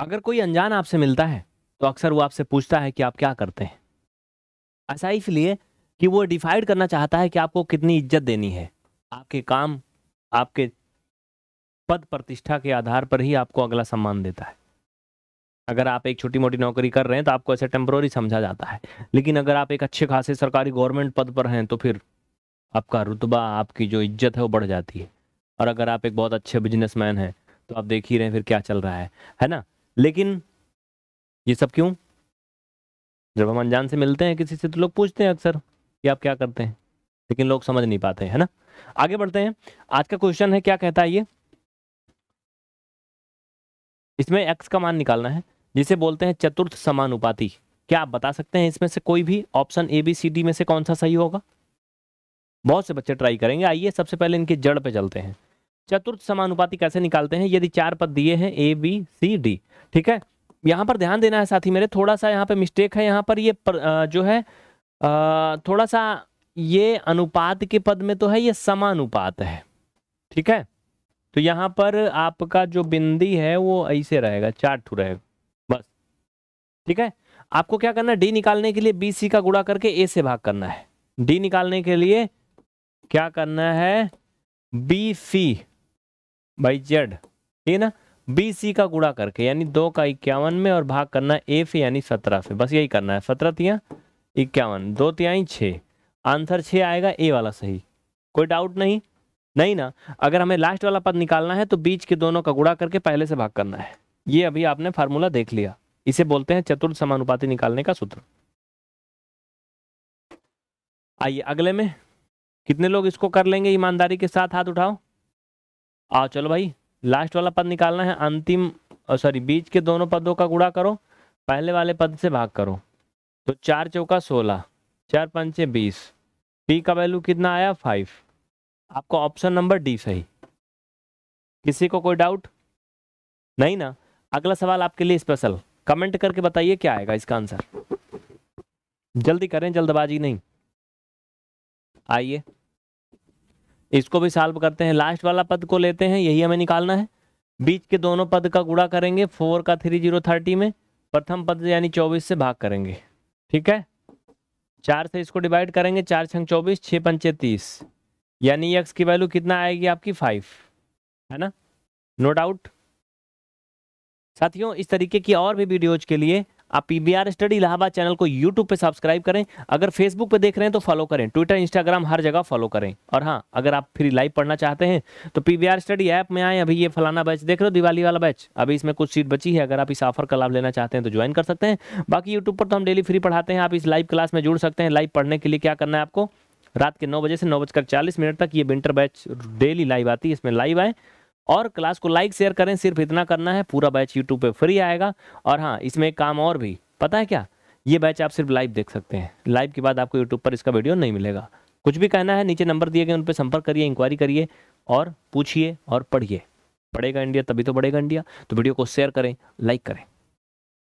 अगर कोई अनजान आपसे मिलता है तो अक्सर वो आपसे पूछता है कि आप क्या करते हैं ऐसा इसलिए कि वो डिफाइड करना चाहता है कि आपको कितनी इज्जत देनी है आपके काम आपके पद प्रतिष्ठा के आधार पर ही आपको अगला सम्मान देता है अगर आप एक छोटी मोटी नौकरी कर रहे हैं तो आपको ऐसे टेम्प्रोरी समझा जाता है लेकिन अगर आप एक अच्छे खासे सरकारी गवर्नमेंट पद पर हैं तो फिर आपका रुतबा आपकी जो इज्जत है वो बढ़ जाती है और अगर आप एक बहुत अच्छे बिजनेसमैन हैं तो आप देख ही रहे हैं फिर क्या चल रहा है है ना लेकिन ये सब क्यों जब हम अनजान से मिलते हैं किसी से तो लोग पूछते हैं अक्सर कि आप क्या करते हैं लेकिन लोग समझ नहीं पाते है ना आगे बढ़ते हैं आज का क्वेश्चन है क्या कहता है ये इसमें एक्स का मान निकालना है जिसे बोलते हैं चतुर्थ समानुपाती क्या आप बता सकते हैं इसमें से कोई भी option A B C D में से कौन सा सही होगा बहुत से बच्चे ट्राई करेंगे आइए सबसे पहले इनके जड़ पे चलते हैं चतुर्थ समानुपाती कैसे निकालते हैं यदि चार पद दिए हैं ए बी सी डी ठीक है यहाँ पर ध्यान देना है साथी मेरे थोड़ा सा यहाँ पे मिस्टेक है यहाँ पर ये पर, जो है थोड़ा सा ये अनुपात के पद में तो है ये समानुपात है ठीक है तो यहाँ पर आपका जो बिंदी है वो ऐसे रहेगा चार ठू रहेगा बस ठीक है आपको क्या करना है डी निकालने के लिए बी सी का गुड़ा करके ए से भाग करना है डी निकालने के लिए क्या करना है बी सी बाई जेड ठीक है ना बी सी का गुड़ा करके यानी दो का इक्यावन में और भाग करना है ए से यानी सत्रह से बस यही करना है सत्रह तिया इक्यावन दो तिहाई छः आंसर छः आएगा ए वाला सही कोई डाउट नहीं नहीं ना अगर हमें लास्ट वाला पद निकालना है तो बीच के दोनों का गुड़ा करके पहले से भाग करना है ये अभी आपने फार्मूला देख लिया इसे बोलते हैं चतुर्थ समानुपाति निकालने का सूत्र आइए अगले में कितने लोग इसको कर लेंगे ईमानदारी के साथ हाथ उठाओ आओ चलो भाई लास्ट वाला पद निकालना है अंतिम सॉरी बीच के दोनों पदों का गुड़ा करो पहले वाले पद से भाग करो तो चार चौका सोलह चार पंचे बीस पी का वैल्यू कितना आया फाइव आपका ऑप्शन नंबर डी सही किसी को कोई डाउट नहीं ना अगला सवाल आपके लिए स्पेशल कमेंट करके बताइए क्या आएगा इसका आंसर जल्दी करें जल्दबाजी नहीं आइए इसको भी सॉल्व करते हैं लास्ट वाला पद को लेते हैं यही हमें निकालना है बीच के दोनों पद का गुड़ा करेंगे फोर का थ्री जीरो थर्टी में प्रथम पद यानी चौबीस से भाग करेंगे ठीक है चार से इसको डिवाइड करेंगे चार छंग चौबीस छः पंचे तीस यानी एक्स की वैल्यू कितना आएगी आपकी फाइव है ना नो डाउट साथियों इस तरीके की और भी वीडियोज के लिए आप पी स्टडी इलाहाबाद चैनल को यूट्यूब पर सब्सक्राइब करें अगर फेसबुक पर देख रहे हैं तो फॉलो करें ट्विटर इंस्टाग्राम हर जगह फॉलो करें और हाँ अगर आप फ्री लाइव पढ़ना चाहते हैं तो पी स्टडी ऐप में आए अभी ये फलाना बैच देख रहे हो दिवाली वाला बैच अभी इसमें कुछ सीट बची है अगर आप इस ऑफर का लाभ लेना चाहते हैं तो ज्वाइन कर सकते हैं बाकी यूट्यूब पर तो हम डेली फ्री पढ़ाते हैं आप इस लाइव क्लास में जुड़ सकते हैं लाइव पढ़ने के लिए क्या करना है आपको रात के नौ बजे से नौ बजकर चालीस मिनट तक ये विंटर बैच डेली लाइव आती है इसमें लाइव आए और क्लास को लाइक शेयर करें सिर्फ इतना करना है पूरा बैच यूट्यूब पे फ्री आएगा और हाँ इसमें एक काम और भी पता है क्या ये बैच आप सिर्फ लाइव देख सकते हैं लाइव के बाद आपको यूट्यूब पर इसका वीडियो नहीं मिलेगा कुछ भी कहना है नीचे नंबर दिए गए उन पर संपर्क करिए इंक्वायरी करिए और पूछिए और पढ़िए बढ़ेगा इंडिया तभी तो बढ़ेगा इंडिया तो वीडियो को शेयर करें लाइक करें